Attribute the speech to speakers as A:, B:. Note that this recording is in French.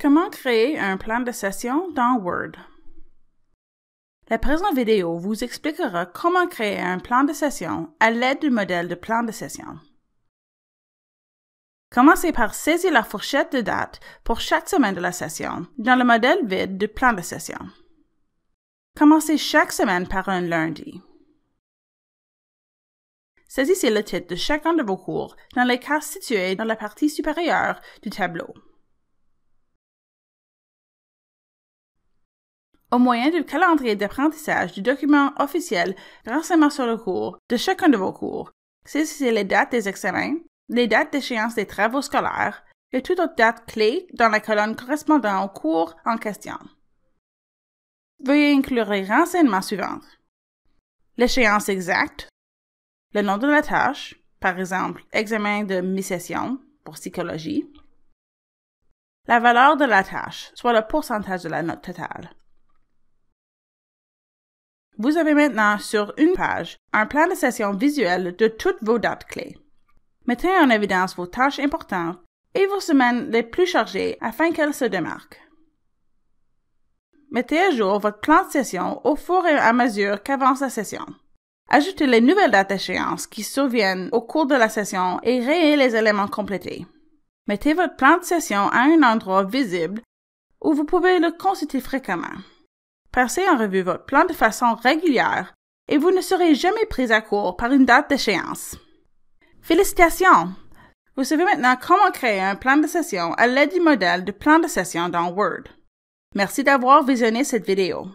A: Comment créer un plan de session dans Word? La présente vidéo vous expliquera comment créer un plan de session à l'aide du modèle de plan de session. Commencez par saisir la fourchette de date pour chaque semaine de la session dans le modèle vide du plan de session. Commencez chaque semaine par un lundi. Saisissez le titre de chacun de vos cours dans les cases situées dans la partie supérieure du tableau. au moyen du calendrier d'apprentissage du document officiel Renseignements sur le cours de chacun de vos cours. C'est les dates des examens, les dates d'échéance des travaux scolaires et toutes autres dates clés dans la colonne correspondant au cours en question. Veuillez inclure les renseignements suivants. L'échéance exacte, le nom de la tâche, par exemple examen de mi-session pour psychologie, la valeur de la tâche, soit le pourcentage de la note totale. Vous avez maintenant sur une page un plan de session visuel de toutes vos dates clés. Mettez en évidence vos tâches importantes et vos semaines les plus chargées afin qu'elles se démarquent. Mettez à jour votre plan de session au fur et à mesure qu'avance la session. Ajoutez les nouvelles dates d'échéance qui surviennent au cours de la session et rayez les éléments complétés. Mettez votre plan de session à un endroit visible où vous pouvez le consulter fréquemment. Passez en revue votre plan de façon régulière et vous ne serez jamais pris à court par une date d'échéance. Félicitations! Vous savez maintenant comment créer un plan de session à l'aide du modèle de plan de session dans Word. Merci d'avoir visionné cette vidéo.